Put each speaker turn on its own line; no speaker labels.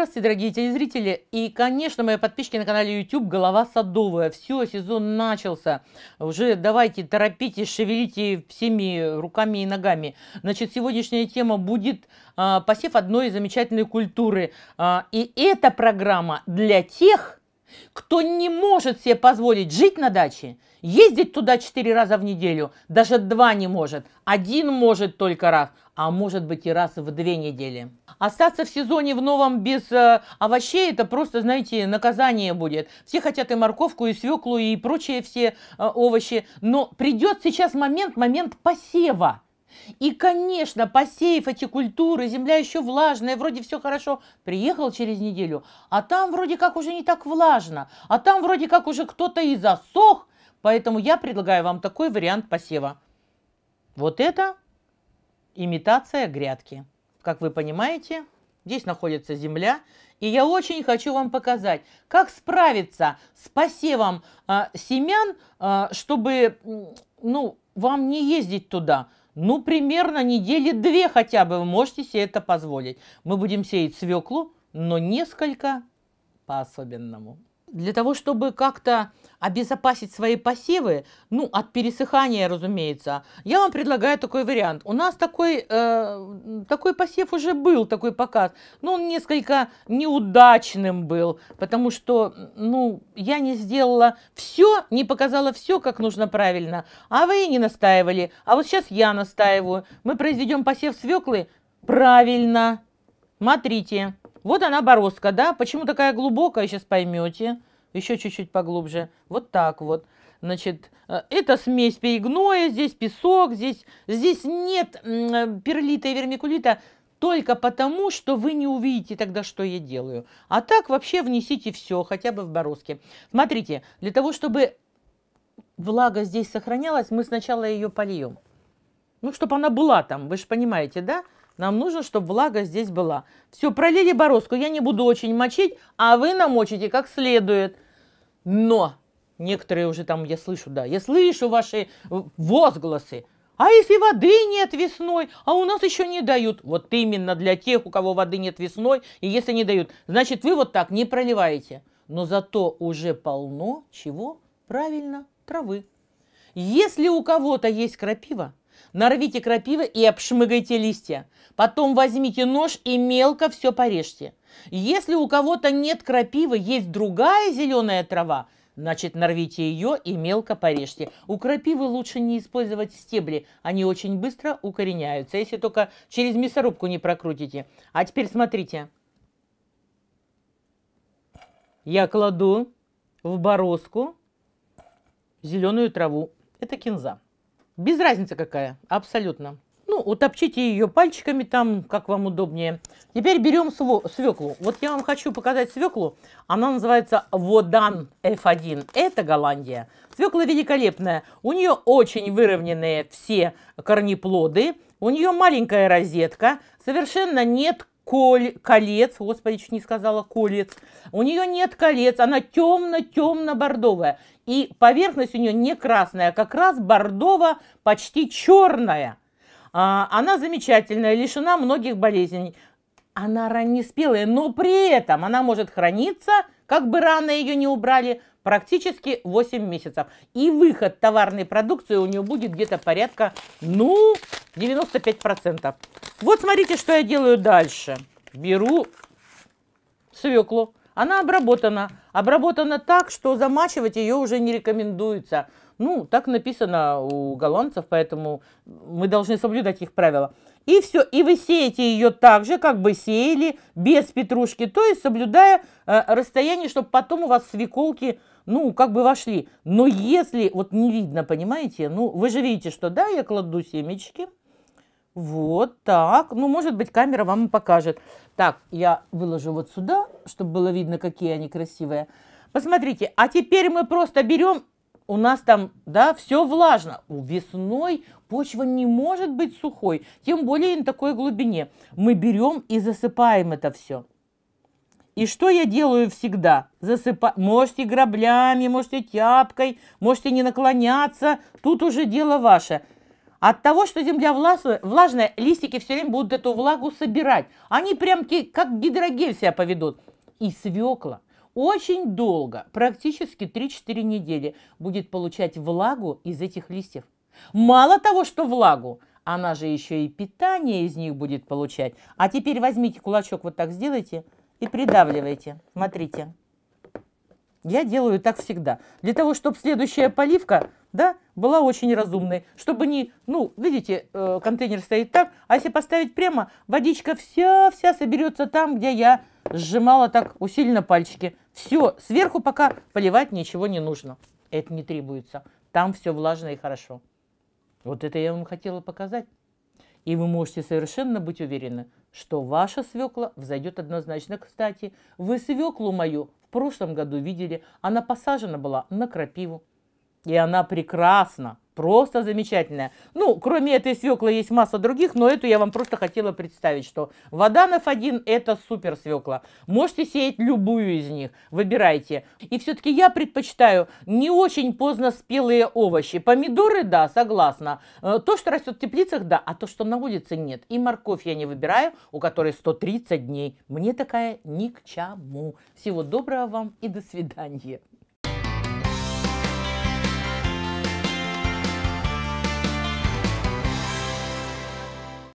Здравствуйте, дорогие телезрители! И, конечно, мои подписчики на канале YouTube «Голова садовая». Все, сезон начался. Уже давайте, торопитесь, шевелите всеми руками и ногами. Значит, сегодняшняя тема будет а, посев одной замечательной культуры. А, и эта программа для тех, кто не может себе позволить жить на даче, ездить туда четыре раза в неделю, даже два не может, один может только раз, а может быть и раз в две недели. Остаться в сезоне в новом без э, овощей, это просто, знаете, наказание будет. Все хотят и морковку, и свеклу, и прочие все э, овощи, но придет сейчас момент, момент посева – и, конечно, посеяв эти культуры, земля еще влажная, вроде все хорошо. Приехал через неделю, а там вроде как уже не так влажно, а там вроде как уже кто-то и засох. Поэтому я предлагаю вам такой вариант посева. Вот это имитация грядки. Как вы понимаете, здесь находится земля, и я очень хочу вам показать, как справиться с посевом э, семян, э, чтобы ну, вам не ездить туда – ну, примерно недели две хотя бы вы можете себе это позволить. Мы будем сеять свеклу, но несколько по-особенному для того, чтобы как-то обезопасить свои посевы, ну, от пересыхания, разумеется, я вам предлагаю такой вариант. У нас такой, э, такой посев уже был, такой показ, но он несколько неудачным был, потому что, ну, я не сделала все, не показала все, как нужно правильно, а вы не настаивали, а вот сейчас я настаиваю. Мы произведем посев свеклы правильно. Смотрите. Вот она бороздка, да? Почему такая глубокая, сейчас поймете. Еще чуть-чуть поглубже. Вот так вот. Значит, э, это смесь перегноя, здесь песок, здесь, здесь нет э, перлита и вермикулита только потому, что вы не увидите тогда, что я делаю. А так вообще внесите все, хотя бы в бороздки. Смотрите, для того, чтобы влага здесь сохранялась, мы сначала ее польем. Ну, чтобы она была там, вы же понимаете, да? Нам нужно, чтобы влага здесь была. Все, пролили бороздку, я не буду очень мочить, а вы намочите как следует. Но некоторые уже там, я слышу, да, я слышу ваши возгласы. А если воды нет весной, а у нас еще не дают? Вот именно для тех, у кого воды нет весной, и если не дают, значит, вы вот так не проливаете. Но зато уже полно чего? Правильно, травы. Если у кого-то есть крапива, Нарвите крапивы и обшмыгайте листья. Потом возьмите нож и мелко все порежьте. Если у кого-то нет крапивы, есть другая зеленая трава, значит, нарвите ее и мелко порежьте. У крапивы лучше не использовать стебли, они очень быстро укореняются, если только через мясорубку не прокрутите. А теперь смотрите. Я кладу в бороздку зеленую траву. Это кинза. Без разницы какая, абсолютно. Ну, утопчите ее пальчиками там, как вам удобнее. Теперь берем свеклу. Вот я вам хочу показать свеклу. Она называется Водан F1. Это Голландия. Свекла великолепная. У нее очень выровненные все корнеплоды. У нее маленькая розетка. Совершенно нет коль, колец, господи, чуть не сказала колец. У нее нет колец, она темно-темно-бордовая. И поверхность у нее не красная, а как раз бордово почти черная. А, она замечательная, лишена многих болезней. Она раннеспелая, но при этом она может храниться, как бы рано ее не убрали, практически 8 месяцев. И выход товарной продукции у нее будет где-то порядка, ну, 95%. Вот смотрите, что я делаю дальше. Беру свеклу. Она обработана. Обработана так, что замачивать ее уже не рекомендуется. Ну, так написано у голландцев, поэтому мы должны соблюдать их правила. И все, и вы сеете ее так же, как бы сеяли, без петрушки, то есть соблюдая э, расстояние, чтобы потом у вас свеколки ну, как бы вошли. Но если, вот не видно, понимаете, ну, вы же видите, что да, я кладу семечки. Вот так. Ну, может быть, камера вам покажет. Так, я выложу вот сюда, чтобы было видно, какие они красивые. Посмотрите, а теперь мы просто берем, у нас там, да, все влажно. Весной почва не может быть сухой, тем более на такой глубине. Мы берем и засыпаем это все. И что я делаю всегда? Засыпаю. Можете граблями, можете тяпкой, можете не наклоняться. Тут уже дело ваше. От того, что земля влажная, листики все время будут эту влагу собирать. Они прям как гидрогель себя поведут. И свекла очень долго, практически 3-4 недели, будет получать влагу из этих листьев. Мало того, что влагу, она же еще и питание из них будет получать. А теперь возьмите кулачок, вот так сделайте – и придавливаете. Смотрите. Я делаю так всегда. Для того, чтобы следующая поливка да, была очень разумной. Чтобы не, ну, видите, э, контейнер стоит так, а если поставить прямо, водичка вся-вся соберется там, где я сжимала так усиленно пальчики. Все, сверху пока поливать ничего не нужно. Это не требуется. Там все влажно и хорошо. Вот это я вам хотела показать. И вы можете совершенно быть уверены, что ваша свекла взойдет однозначно. Кстати, вы свеклу мою в прошлом году видели, она посажена была на крапиву. И она прекрасна, просто замечательная. Ну, кроме этой свеклы есть масса других, но эту я вам просто хотела представить, что Воданов один – это супер свекла. Можете сеять любую из них, выбирайте. И все-таки я предпочитаю не очень поздно спелые овощи. Помидоры – да, согласна. Э, то, что растет в теплицах – да, а то, что на улице – нет. И морковь я не выбираю, у которой 130 дней. Мне такая ни к чему. Всего доброго вам и до свидания.